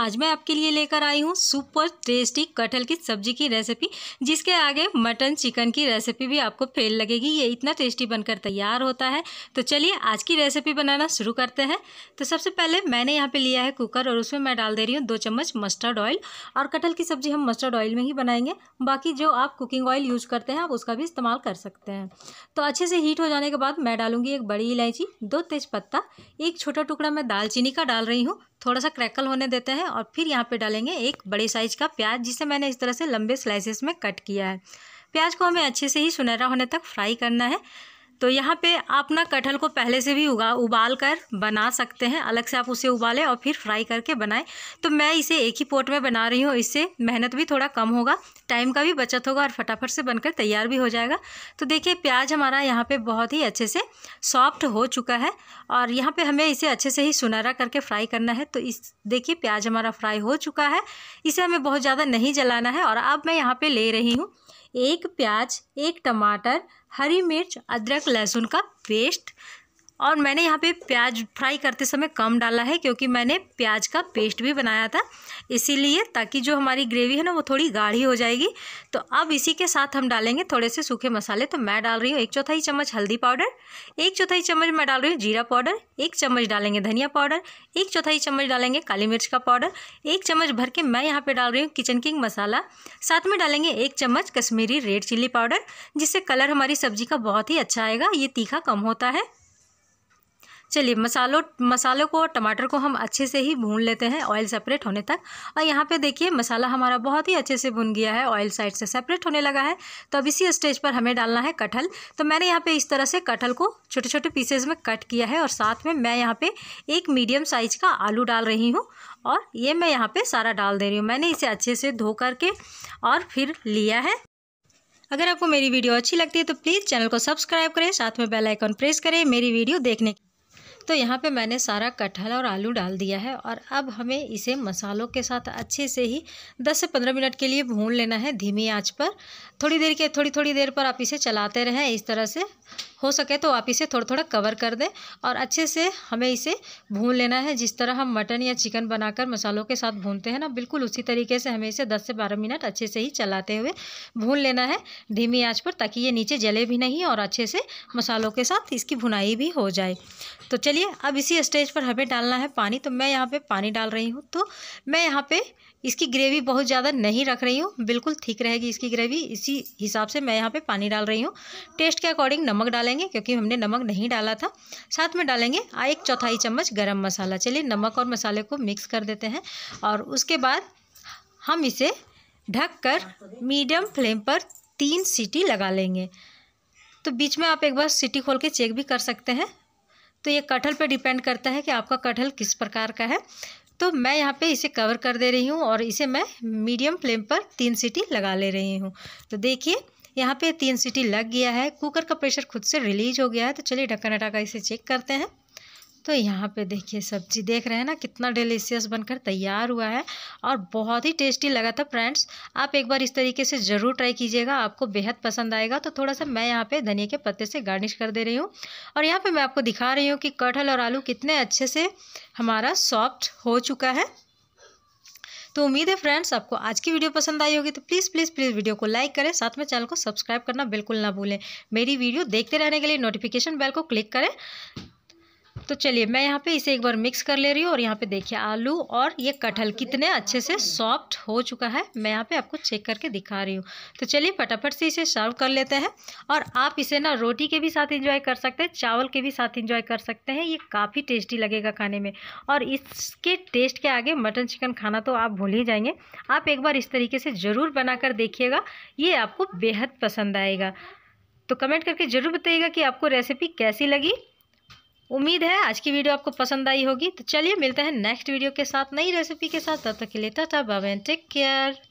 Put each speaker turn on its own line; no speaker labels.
आज मैं आपके लिए लेकर आई हूँ सुपर टेस्टी कटहल की सब्जी की रेसिपी जिसके आगे मटन चिकन की रेसिपी भी आपको फेल लगेगी ये इतना टेस्टी बनकर तैयार होता है तो चलिए आज की रेसिपी बनाना शुरू करते हैं तो सबसे पहले मैंने यहाँ पर लिया है कुकर और उसमें मैं डाल दे रही हूँ दो चम्मच मस्टर्ड ऑयल और कटहल की सब्जी हम मस्टर्ड ऑयल में ही बनाएंगे बाकी जो आप कुकिंग ऑयल यूज करते हैं आप उसका भी इस्तेमाल कर सकते हैं तो अच्छे से हीट हो जाने के बाद मैं डालूंगी एक बड़ी इलायची दो तेज़ एक छोटा टुकड़ा मैं दालचीनी का डाल रही हूँ थोड़ा सा क्रैकल होने देते हैं और फिर यहाँ पे डालेंगे एक बड़े साइज का प्याज जिसे मैंने इस तरह से लंबे स्लाइसेस में कट किया है प्याज को हमें अच्छे से ही सुनहरा होने तक फ्राई करना है तो यहाँ पे आप ना कटहल को पहले से भी उगा उबाल कर बना सकते हैं अलग से आप उसे उबालें और फिर फ्राई करके बनाएं तो मैं इसे एक ही पोट में बना रही हूँ इससे मेहनत भी थोड़ा कम होगा टाइम का भी बचत होगा और फटाफट से बनकर तैयार भी हो जाएगा तो देखिए प्याज हमारा यहाँ पे बहुत ही अच्छे से सॉफ्ट हो चुका है और यहाँ पर हमें इसे अच्छे से ही सुनहरा करके फ्राई करना है तो इस देखिए प्याज हमारा फ्राई हो चुका है इसे हमें बहुत ज़्यादा नहीं जलाना है और अब मैं यहाँ पर ले रही हूँ एक प्याज एक टमाटर हरी मिर्च अदरक लहसुन का पेस्ट और मैंने यहाँ पे प्याज फ्राई करते समय कम डाला है क्योंकि मैंने प्याज का पेस्ट भी बनाया था इसीलिए ताकि जो हमारी ग्रेवी है ना वो थोड़ी गाढ़ी हो जाएगी तो अब इसी के साथ हम डालेंगे थोड़े से सूखे मसाले तो मैं डाल रही हूँ एक चौथाई चम्मच हल्दी पाउडर एक चौथाई चम्मच मैं डाल रही हूँ जीरा पाउडर एक चम्मच डालेंगे धनिया पाउडर एक चौथाई चम्मच डालेंगे काली मिर्च का पाउडर एक चम्मच भर के मैं यहाँ पर डाल रही हूँ किचन किंग मसाला साथ में डालेंगे एक चम्मच कश्मीरी रेड चिल्ली पाउडर जिससे कलर हमारी सब्जी का बहुत ही अच्छा आएगा ये तीखा कम होता है चलिए मसालों मसालों को टमाटर को हम अच्छे से ही भून लेते हैं ऑयल सेपरेट होने तक और यहाँ पे देखिए मसाला हमारा बहुत ही अच्छे से भुन गया है ऑयल साइड से सेपरेट होने लगा है तो अब इसी स्टेज पर हमें डालना है कटहल तो मैंने यहाँ पे इस तरह से कटहल को छोटे छोटे पीसेज में कट किया है और साथ में मैं यहाँ पर एक मीडियम साइज का आलू डाल रही हूँ और ये मैं यहाँ पर सारा डाल दे रही हूँ मैंने इसे अच्छे से धो करके और फिर लिया है अगर आपको मेरी वीडियो अच्छी लगती है तो प्लीज़ चैनल को सब्सक्राइब करें साथ में बेल आइकन प्रेस करें मेरी वीडियो देखने के तो यहाँ पे मैंने सारा कटहल और आलू डाल दिया है और अब हमें इसे मसालों के साथ अच्छे से ही 10 से 15 मिनट के लिए भून लेना है धीमी आंच पर थोड़ी देर के थोड़ी थोड़ी देर पर आप इसे चलाते रहें इस तरह से हो सके तो आप इसे थोड़ा थोड़ा कवर कर दें और अच्छे से हमें इसे भून लेना है जिस तरह हम मटन या चिकन बनाकर मसालों के साथ भूनते हैं ना बिल्कुल उसी तरीके से हमें इसे 10 से 12 मिनट अच्छे से ही चलाते हुए भून लेना है धीमी आंच पर ताकि ये नीचे जले भी नहीं और अच्छे से मसालों के साथ इसकी भुनाई भी हो जाए तो चलिए चलिए अब इसी स्टेज पर हमें डालना है पानी तो मैं यहाँ पे पानी डाल रही हूँ तो मैं यहाँ पे इसकी ग्रेवी बहुत ज़्यादा नहीं रख रही हूँ बिल्कुल ठीक रहेगी इसकी ग्रेवी इसी हिसाब से मैं यहाँ पे पानी डाल रही हूँ टेस्ट के अकॉर्डिंग नमक डालेंगे क्योंकि हमने नमक नहीं डाला था साथ में डालेंगे एक चौथाई चम्मच गर्म मसाला चलिए नमक और मसाले को मिक्स कर देते हैं और उसके बाद हम इसे ढक कर मीडियम फ्लेम पर तीन सीटी लगा लेंगे तो बीच में आप एक बार सीटी खोल के चेक भी कर सकते हैं तो ये कटहल पे डिपेंड करता है कि आपका कटहल किस प्रकार का है तो मैं यहाँ पे इसे कवर कर दे रही हूँ और इसे मैं मीडियम फ्लेम पर तीन सीटी लगा ले रही हूँ तो देखिए यहाँ पे तीन सीटी लग गया है कुकर का प्रेशर खुद से रिलीज हो गया है तो चलिए ढक्कन हटा इसे चेक करते हैं तो यहाँ पे देखिए सब्जी देख रहे हैं ना कितना डिलीशियस बनकर तैयार हुआ है और बहुत ही टेस्टी लगा था फ्रेंड्स आप एक बार इस तरीके से ज़रूर ट्राई कीजिएगा आपको बेहद पसंद आएगा तो थोड़ा सा मैं यहाँ पे धनिया के पत्ते से गार्निश कर दे रही हूँ और यहाँ पे मैं आपको दिखा रही हूँ कि कटहल और आलू कितने अच्छे से हमारा सॉफ्ट हो चुका है तो उम्मीद है फ्रेंड्स आपको आज की वीडियो पसंद आई होगी तो प्लीज़ प्लीज़ प्लीज़ वीडियो को लाइक करें साथ में चैनल को सब्सक्राइब करना बिल्कुल ना भूलें मेरी वीडियो देखते रहने के लिए नोटिफिकेशन बेल को क्लिक करें तो चलिए मैं यहाँ पे इसे एक बार मिक्स कर ले रही हूँ और यहाँ पे देखिए आलू और ये कटहल कितने अच्छे से सॉफ्ट हो चुका है मैं यहाँ पे आपको चेक करके दिखा रही हूँ तो चलिए फटाफट से इसे सर्व कर लेते हैं और आप इसे ना रोटी के भी साथ इंजॉय कर सकते हैं चावल के भी साथ इंजॉय कर सकते हैं ये काफ़ी टेस्टी लगेगा खाने में और इसके टेस्ट के आगे मटन चिकन खाना तो आप भूल ही जाएंगे आप एक बार इस तरीके से ज़रूर बनाकर देखिएगा ये आपको बेहद पसंद आएगा तो कमेंट करके ज़रूर बताइएगा कि आपको रेसिपी कैसी लगी उम्मीद है आज की वीडियो आपको पसंद आई होगी तो चलिए मिलते हैं नेक्स्ट वीडियो के साथ नई रेसिपी के साथ तब तक के लिए टाटा बाय टेक केयर